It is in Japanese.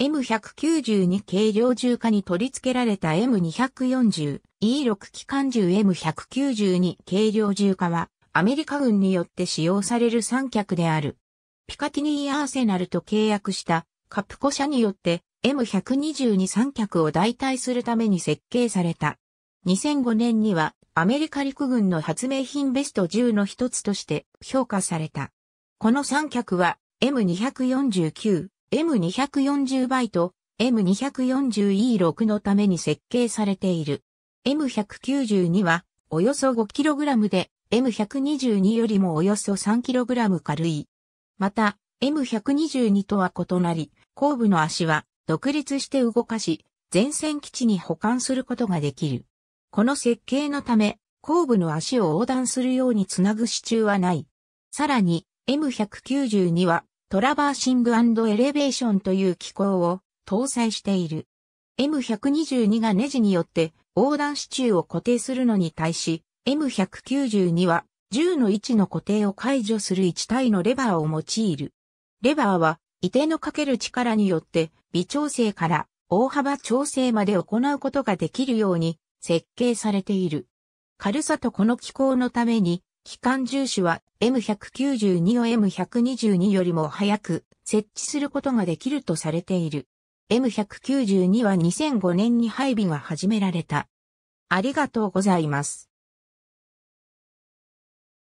M192 軽量重化に取り付けられた M240E6 機関銃 M192 軽量重化はアメリカ軍によって使用される三脚である。ピカティニーアーセナルと契約したカプコ社によって M122 三脚を代替するために設計された。2005年にはアメリカ陸軍の発明品ベスト10の一つとして評価された。この三脚は M249 M240 バイト、M240E6 のために設計されている。M192 は、およそ 5kg で、M122 よりもおよそ 3kg 軽い。また、M122 とは異なり、後部の足は独立して動かし、前線基地に保管することができる。この設計のため、後部の足を横断するようにつなぐ支柱はない。さらに、M192 はトラバーシングエレベーションという機構を搭載している。M122 がネジによって横断支柱を固定するのに対し、M192 は10の位置の固定を解除する1体のレバーを用いる。レバーは一定のかける力によって微調整から大幅調整まで行うことができるように設計されている。軽さとこの機構のために機関重視は M192 を M122 よりも早く設置することができるとされている。M192 は2005年に配備が始められた。ありがとうございます。